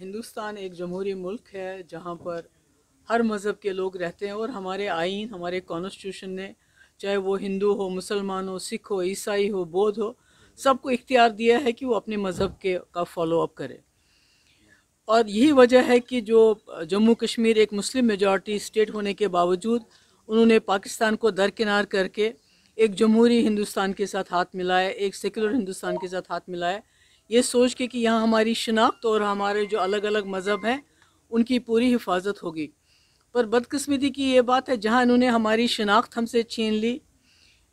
हिंदुस्तान एक जमहूरी मुल्क है जहाँ पर हर मज़हब के लोग रहते हैं और हमारे आइन हमारे कॉन्स्टिट्यूशन ने चाहे वो हिंदू हो मुसलमान हो सिख हो ईसाई हो बौद्ध हो सबको इख्तियार दिया है कि वो अपने मज़हब के का फॉलोअप करें और यही वजह है कि जो जम्मू कश्मीर एक मुस्लिम मेजॉरिटी स्टेट होने के बावजूद उन्होंने पाकिस्तान को दरकिनार करके एक जमहूरी हिंदुस्तान के साथ हाथ मिलाया एक सेकुलर हिंदुस्तान के साथ हाथ मिलाया ये सोच के कि यहाँ हमारी शनाख्त और हमारे जो अलग अलग मज़हब हैं उनकी पूरी हिफाजत होगी पर बदकस्मती की ये बात है जहाँ इन्होंने हमारी शनाख्त हमसे छीन ली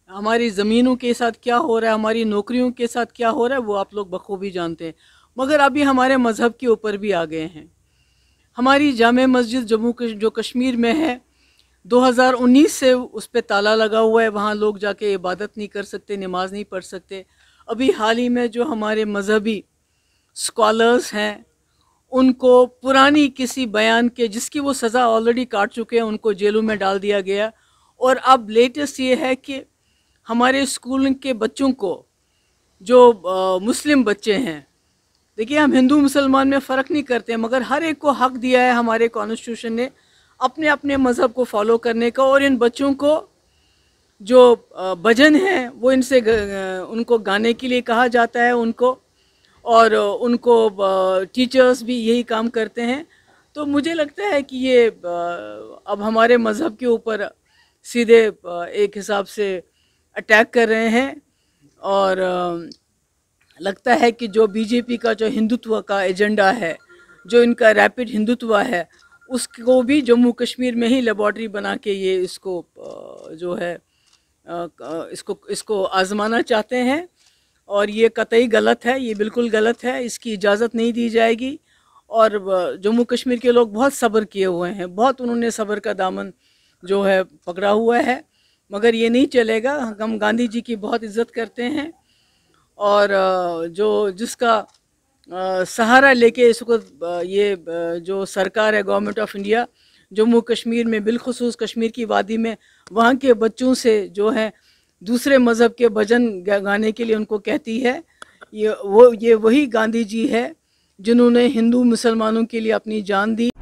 हमारी ज़मीनों के साथ क्या हो रहा है हमारी नौकरियों के साथ क्या हो रहा है वो आप लोग बखूबी जानते हैं मगर अभी हमारे मज़हब के ऊपर भी आ गए हैं हमारी जाम मस्जिद जम्मू जो कश्मीर में है 2019 से उस पर ताला लगा हुआ है वहाँ लोग जाके इबादत नहीं कर सकते नमाज़ नहीं पढ़ सकते अभी हाल ही में जो हमारे मज़हबी स्कॉलर्स हैं उनको पुरानी किसी बयान के जिसकी वो सज़ा ऑलरेडी काट चुके हैं उनको जेलों में डाल दिया गया और अब लेटेस्ट ये है कि हमारे स्कूल के बच्चों को जो आ, मुस्लिम बच्चे हैं देखिए हम हिंदू मुसलमान में फ़र्क नहीं करते हैं मगर हर एक को हक दिया है हमारे कॉन्स्टिट्यूशन ने अपने अपने मज़हब को फॉलो करने का और इन बच्चों को जो भजन है वो इनसे उनको गाने के लिए कहा जाता है उनको और उनको टीचर्स भी यही काम करते हैं तो मुझे लगता है कि ये अब हमारे मज़हब के ऊपर सीधे एक हिसाब से अटैक कर रहे हैं और लगता है कि जो बीजेपी का जो हिंदुत्व का एजेंडा है जो इनका रैपिड हिंदुत्व है उसको भी जम्मू कश्मीर में ही लेबॉर्ट्री बना के ये इसको जो है इसको इसको आजमाना चाहते हैं और ये कतई गलत है ये बिल्कुल गलत है इसकी इजाज़त नहीं दी जाएगी और जम्मू कश्मीर के लोग बहुत सब्र किए हुए हैं बहुत उन्होंने सब्र का दामन जो है पकड़ा हुआ है मगर ये नहीं चलेगा हम गांधी जी की बहुत इज्जत करते हैं और जो जिसका सहारा लेके इसको ये जो सरकार है government of India Jammu Kashmir में बिलखसूस कश्मीर की वादी में वहाँ के बच्चों से जो है दूसरे मज़हब के भजन गाने के लिए उनको कहती है ये वो ये वही गांधी जी है जिन्होंने हिंदू मुसलमानों के लिए अपनी जान दी